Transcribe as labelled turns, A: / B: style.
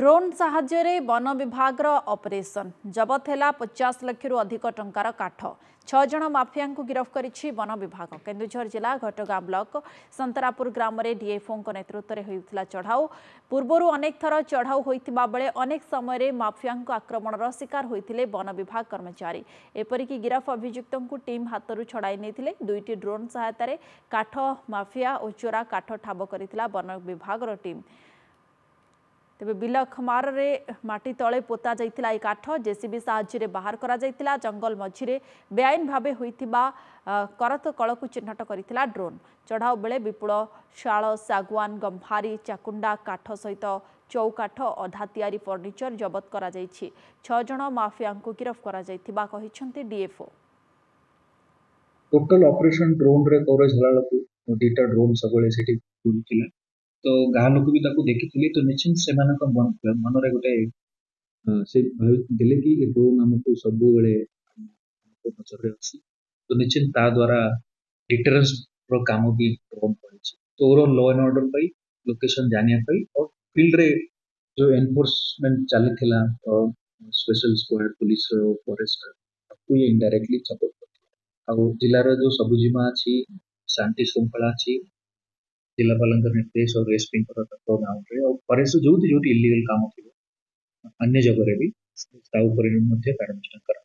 A: Drone ସାହାଯ୍ୟରେ ବନ ବିଭାଗର ଅପରେସନ୍ ଜବତ ହେଲା ପଚାଶ ଲକ୍ଷରୁ ଅଧିକ ଟଙ୍କାର କାଠ ଛଅ ଜଣ ମାଫିଆଙ୍କୁ ଗିରଫ କରିଛି ବନ ବିଭାଗ କେନ୍ଦୁଝର ଜିଲ୍ଲା ଘଟଗାଁ ବ୍ଲକ ସନ୍ତରାପୁର ଗ୍ରାମରେ ଡିଏଫଓଙ୍କ ନେତୃତ୍ୱରେ ହୋଇଥିଲା ଚଢ଼ାଉ ପୂର୍ବରୁ ଅନେକ ଥର ଚଢ଼ାଉ ହୋଇଥିବା ବେଳେ ଅନେକ ସମୟରେ ମାଫିଆଙ୍କ ଆକ୍ରମଣର ଶିକାର ହୋଇଥିଲେ ବନ ବିଭାଗ କର୍ମଚାରୀ ଏପରିକି ଗିରଫ ଅଭିଯୁକ୍ତଙ୍କୁ ଟିମ୍ ହାତରୁ ଛଡ଼ାଇ ନେଇଥିଲେ ଦୁଇଟି ଡ୍ରୋନ୍ ସହାୟତାରେ କାଠ ମାଫିଆ ଓ ଚୋରା କାଠ ଠାବ କରିଥିଲା ବନ ବିଭାଗର ଟିମ୍ ତେବେ ବିଲ ଖମାରରେ ମାଟି ତଳେ ପୋତା ଯାଇଥିଲା ଏହି କାଠ ଜେସିବି ସାହାଯ୍ୟରେ ବାହାର କରାଯାଇଥିଲା ଜଙ୍ଗଲ ମଝିରେ ବେଆଇନ ଭାବେ ହୋଇଥିବା କରତ କଳକୁ ଚିହ୍ନଟ କରିଥିଲା ଡ୍ରୋନ୍ ଚଢ଼ାଉ ବେଳେ ବିପୁଳ ଶାଳ ଶାଗୁଆନ ଗମ୍ଭାରୀ ଚାକୁଣ୍ଡା କାଠ ସହିତ ଚଉକାଠ ଅଧା ତିଆରି ଫର୍ଣ୍ଣିଚର ଜବତ କରାଯାଇଛି ଛଅ ଜଣ ମାଫିଆଙ୍କୁ ଗିରଫ କରାଯାଇଥିବା କହିଛନ୍ତି ଡିଏଫଓ
B: ଟୋଟାଲ ଅପରେସନ ଡ୍ରୋନରେ କଭରେଜ ହେଲା ବେଳକୁ ଦୁଇଟା ଡ୍ରୋନ୍ ସବୁବେଳେ ସେଠି ବୁଲୁଥିଲା ତ ଗାଁ ଲୋକ ବି ତାକୁ ଦେଖିଥିଲେ ତ ନିଶ୍ଚିନ୍ତ ସେମାନଙ୍କ ମନରେ ଗୋଟେ ସେ ଭାବିଥିଲେ କି ଡ୍ରୋନ୍ ଆମକୁ ସବୁବେଳେ ନଜରରେ ଅଛି ତ ନିଶ୍ଚିନ୍ତ ତା ଦ୍ୱାରା ଡିଟେରେନ୍ସର କାମ ବି ଡ୍ରୋନ୍ କରିଛି ତ ଓଭରଅଲ୍ ଲ ଆଣ୍ଡ ଅର୍ଡର ପାଇଁ ଲୋକେସନ୍ ଜାଣିବା ପାଇଁ ଆଉ ଫିଲ୍ଡରେ ଯେଉଁ ଏନଫୋର୍ସମେଣ୍ଟ ଚାଲିଥିଲା ସ୍ପେଶାଲ ସ୍କ୍ୱାଡ୍ ପୋଲିସ ଫରେଷ୍ଟ ତାକୁ ଇଏ ଇନଡାଇରେକ୍ଟଲି ସପୋର୍ଟ କରିଥିଲା ଆଉ ଜିଲ୍ଲାର ଯେଉଁ ସବୁଜିମା ଅଛି ଶାନ୍ତି ଶୃଙ୍ଖଳା ଅଛି ಜಿಲ್ಲಾ ಬಲಂಗ ನಿರ್ದೇಶ ಅವ್ರು ರೇಸ್ಪಿಂಗ್ ಬರೋದ ನಾವ್ರಿ ಅವ್ ಪರೇಸು ಜೋತಿ ಜೋತಿ ಇಲ್ಲಿಗಲ್ ಕಾಮ ಅಂಜ ಜಬರೆ ಬಿ ता ऊपर इन मध्ये कार्यानुष्ठान करा.